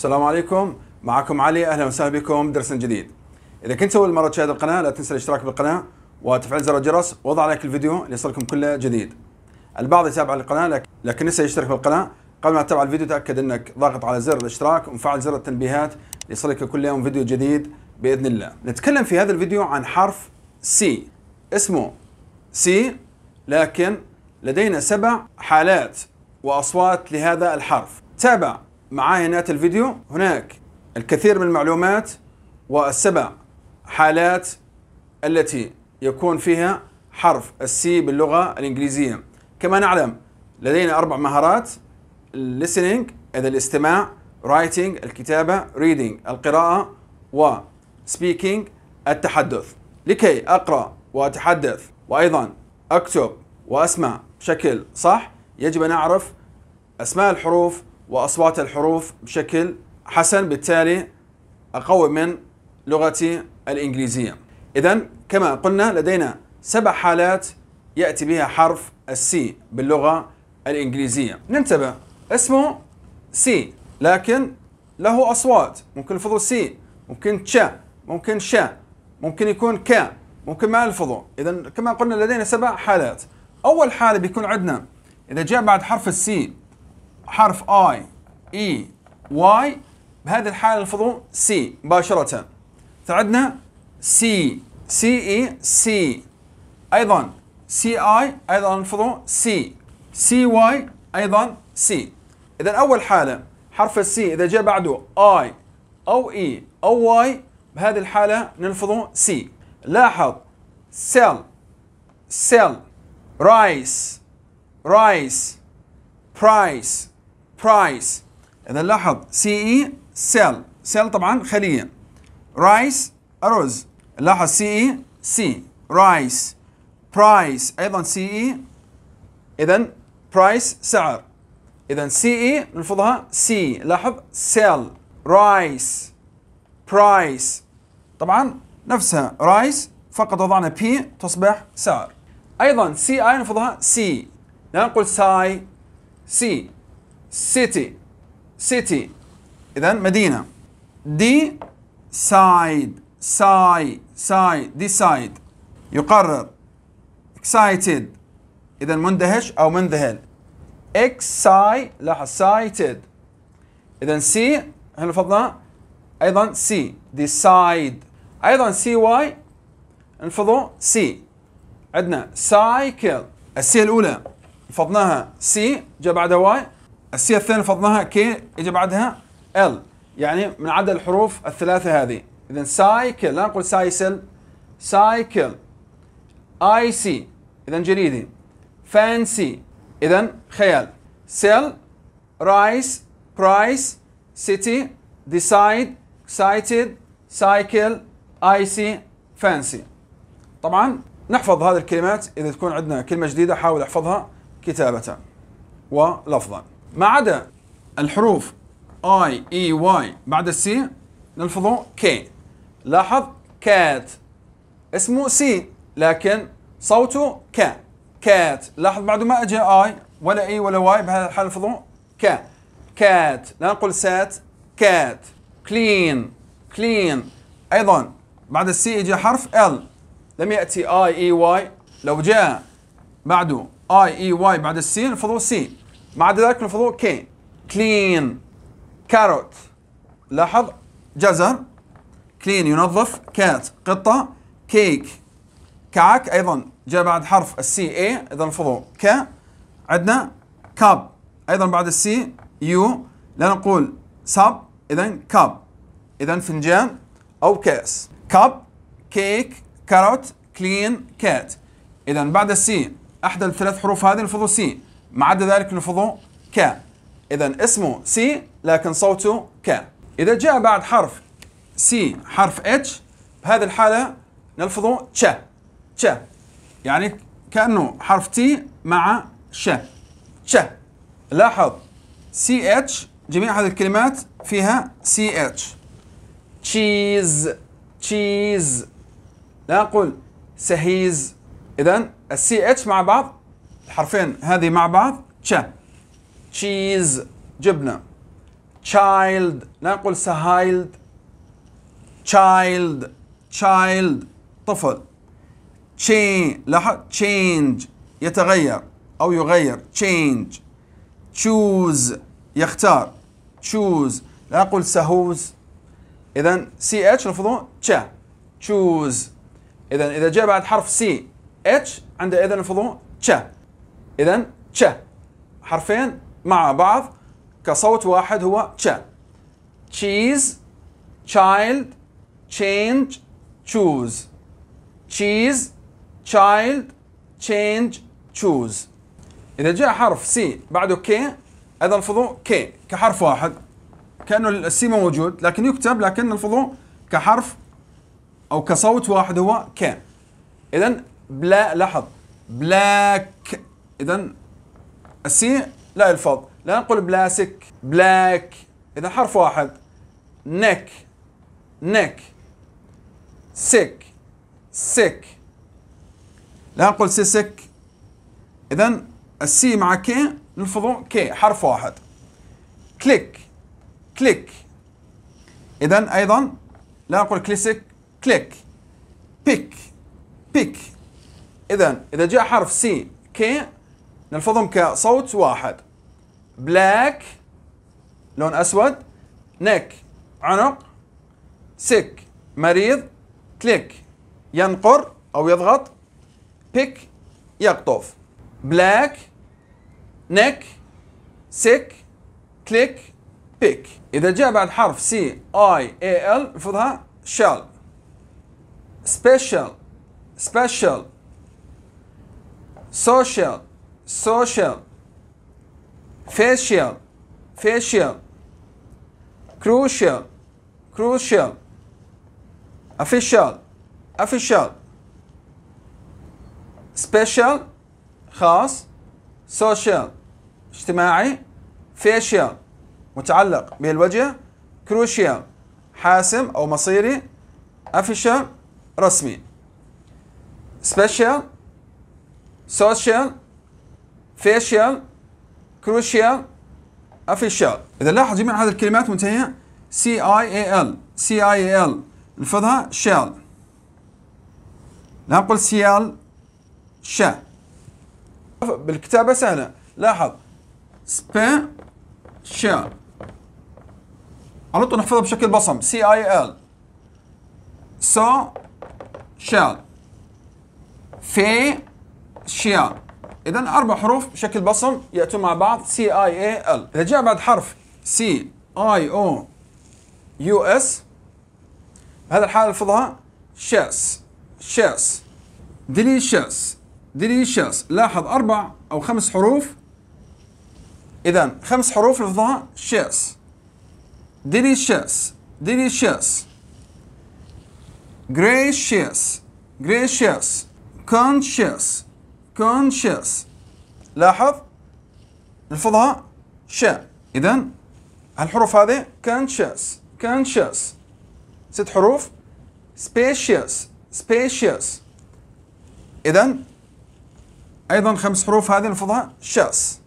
السلام عليكم معكم علي اهلا وسهلا بكم درس جديد اذا كنت اول مره تشاهد القناه لا تنسى الاشتراك بالقناه وتفعيل زر الجرس وضع لايك الفيديو ليصلكم كل جديد البعض يتابع القناه لكن نسى يشترك بالقناه قبل ما تتابع الفيديو تاكد انك ضاغط على زر الاشتراك ومفعل زر التنبيهات ليصلك كل يوم فيديو جديد باذن الله نتكلم في هذا الفيديو عن حرف سي اسمه سي لكن لدينا سبع حالات واصوات لهذا الحرف تابع معاي نهاية الفيديو هناك الكثير من المعلومات والسبع حالات التي يكون فيها حرف السي باللغة الإنجليزية كما نعلم لدينا أربع مهارات listening إذا الاستماع writing الكتابة reading القراءة و speaking التحدث لكي أقرأ وأتحدث وأيضا أكتب وأسمع بشكل صح يجب أن أعرف أسماء الحروف وأصوات الحروف بشكل حسن بالتالي أقوي من لغتي الإنجليزية إذا كما قلنا لدينا سبع حالات يأتي بها حرف السي باللغة الإنجليزية ننتبه اسمه سي لكن له أصوات ممكن الفظو سي ممكن تشا ممكن شا ممكن يكون كا ممكن ما الفظو إذا كما قلنا لدينا سبع حالات أول حالة بيكون عندنا إذا جاء بعد حرف السي حرف اي اي واي بهذه الحالة نلفظه سي مباشرة فعندنا سي سي اي سي ايضا سي اي ايضا نلفظه سي سي واي ايضا سي اذا اول حالة حرف السي اذا جاء بعده اي او اي e او واي بهذه الحالة نلفظه سي لاحظ سيل سيل رايس رايس برايس برايس اذا لاحظ سي اي سيل سيل طبعا خليه رايس ارز لاحظ سي اي سي رايس برايس ايضا سي اي اذا برايس سعر اذا سي اي e نلفظها سي لاحظ سيل رايس برايس طبعا نفسها رايس فقط وضعنا بي تصبح سعر ايضا سي اي نلفظها سي لا نقول ساي سي city city إذا مدينة decide ساي ساي decide يقرر excited إذا مندهش أو منذهل excite لاحظ سايتد إذا سي هل فضلنا أيضا سي decide أيضا سي واي انفضوا سي عندنا cycle السي الأولى فضناها سي جاء بعدها واي السي الثاني فضناها كي اجى بعدها ال يعني من عدد الحروف الثلاثه هذه اذا سايكل لا نقول سايسل سايكل اي سي اذا جريدي فانسي اذا خيال سيل رايس برايس سيتي ديسايد سايتد سايكل اي سي فانسي طبعا نحفظ هذه الكلمات اذا تكون عندنا كلمه جديده حاول احفظها كتابه ولفظا ما عدا الحروف اي اي واي بعد السي نلفظه كي لاحظ كات اسمه سي لكن صوته كا كات لاحظ بعده ما اجى اي ولا اي e ولا واي بهذا الحال نلفظه كا كات لا نقول سات كات كلين كلين ايضا بعد السي اجى حرف ال لم ياتي اي اي واي لو جاء بعده اي اي واي بعد السي نلفظه سي ما عدا ذلك الفضول كين كلين كاروت لاحظ جزر كلين ينظف كات قطة كيك كعك أيضا جاء بعد حرف السي اي إذا الفضول ك عندنا كاب أيضا بعد السي يو لا نقول ساب إذا كاب إذا فنجان أو كأس كاب كيك كاروت كلين كات إذا بعد السي أحد الثلاث حروف هذه الفضول سي ما عدا ذلك لفظه ك إذا اسمه سي لكن صوته ك إذا جاء بعد حرف سي حرف اتش بهذه الحالة نلفظه تش تش يعني كأنه حرف تي مع ش تش لاحظ سي اتش جميع هذه الكلمات فيها سي اتش تشيز تشيز لا نقول سهيز إذا السي اتش مع بعض الحرفين هذه مع بعض تشا تشيز جبنة تشايلد لا نقول سهايلد تشايلد تشايلد طفل تشين لاحظ تشينج يتغير أو يغير تشينج تشوز يختار تشوز لا نقول سهوز إذا سي اتش لفظوه تشا تشوز إذا إذا جاء بعد حرف سي اتش إذا لفظوه تشا اذا تش حرفين مع بعض كصوت واحد هو تش تشيز تشايلد تشينج تشوز تشيز تشايلد تشينج تشوز اذا جاء حرف سي بعده كي اذا نلفظه كي كحرف واحد كانه السي موجود لكن يكتب لكن نلفظه كحرف او كصوت واحد هو ك اذا بلا لاحظ بلاك اذا السي لا يلفظ لا نقول بلاسك بلاك اذا حرف واحد نك نك سك سك لا نقول سيسك اذا السي مع كي نلفظه كي حرف واحد كليك كليك اذا ايضا لا نقول كليسك كليك بيك بيك اذا اذا جاء حرف سي كي نلفظهم كصوت واحد بلاك لون اسود نك عنق سك مريض كليك ينقر او يضغط بيك يقطف بلاك نك سك كليك بيك اذا جاء بعد حرف سي اي اي ال نلفظها شال سبيشال سبيشال سوشيال social facial facial crucial crucial official official special خاص social اجتماعي facial متعلق بالوجه crucial حاسم أو مصيري official رسمي special social فيشيال كروشيال افيشال اذا لاحظ جميع هذه الكلمات منتهيه سي اي اي ال سي اي اي ال نلفظها شال لا نعم، نقول سيال شا بالكتابه سهله لاحظ سبا شال على طول نحفظها بشكل بصم سي اي ال سو شال في شال اذا اربع حروف بشكل بصم ياتون مع بعض سي اي اي ال اذا جاء بعد حرف سي اي او يو اس هذا الحال الفضاء شاس شاس ديليشاس ديليشاس لاحظ اربع او خمس حروف اذا خمس حروف الفضاء شاس ديليشاس ديليشاس gracious gracious conscious conscious لاحظ الفظها ش إذا الحروف هذه conscious conscious ست حروف spacious spacious إذا أيضا خمس حروف هذه نلفظها شاس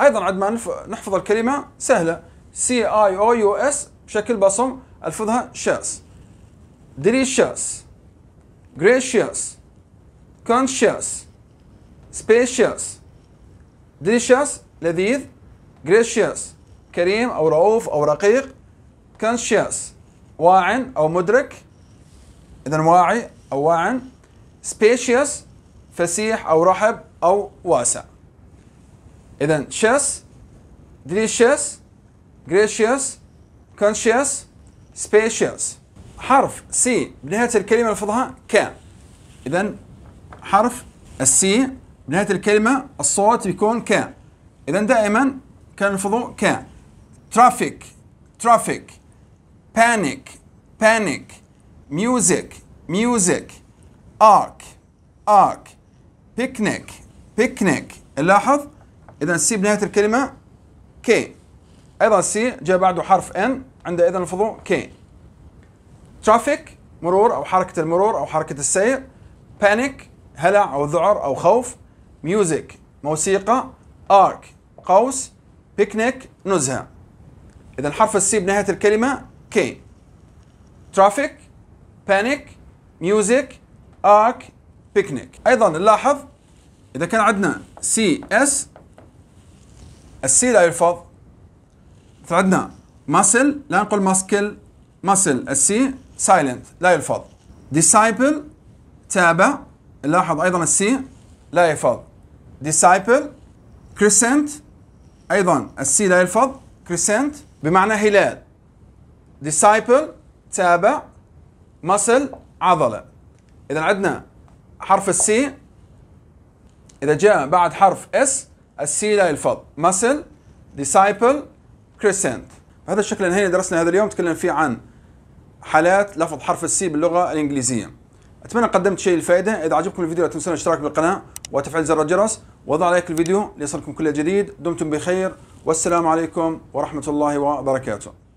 أيضا عندما نحفظ الكلمة سهلة C I O U S بشكل بصم الفظها شاس delicious gracious conscious spacious delicious لذيذ gracious كريم أو رؤوف أو رقيق conscious واعٍ أو مدرك إذا واعي أو واعٍ spacious فسيح أو رحب أو واسع إذا chess delicious gracious conscious spacious حرف سي بنهاية الكلمة لفظها ك إذا حرف السي بنهايه الكلمه الصوت بيكون ك اذا دائما كان الفضوء ك ترافيك ترافيك بانيك بانيك ميوزك ميوزك ارك ارك بيكنيك بيكنيك نلاحظ اذا السي بنهايه الكلمه كي ايضا سي جاء بعده حرف ان عند اذا الفضوء كي ترافيك مرور او حركه المرور او حركه السير بانيك هلع او ذعر او خوف ميوزك موسيقى ارك قوس بيكنيك نزهه اذا حرف السي بنهايه الكلمه كي ترافيك بانيك ميوزك ارك بيكنيك ايضا نلاحظ اذا كان عندنا سي اس السي لا يلفظ مثل عندنا ماسل لا نقول ماسكل ماسل السي سايلنت لا يلفظ ديسايبل تابع نلاحظ ايضا السي لا يلفظ disciple crescent أيضا السي لا يلفظ crescent بمعنى هلال disciple تابع muscle عضلة إذا عندنا حرف السي إذا جاء بعد حرف اس السي لا يلفظ muscle disciple crescent هذا الشكل انهينا درسنا هذا اليوم تكلمنا فيه عن حالات لفظ حرف السي باللغة الإنجليزية أتمنى قدمت شيء الفائدة إذا عجبكم الفيديو لا تنسون الاشتراك بالقناة وتفعيل زر الجرس وضع لايك الفيديو ليصلكم كل جديد دمتم بخير والسلام عليكم ورحمة الله وبركاته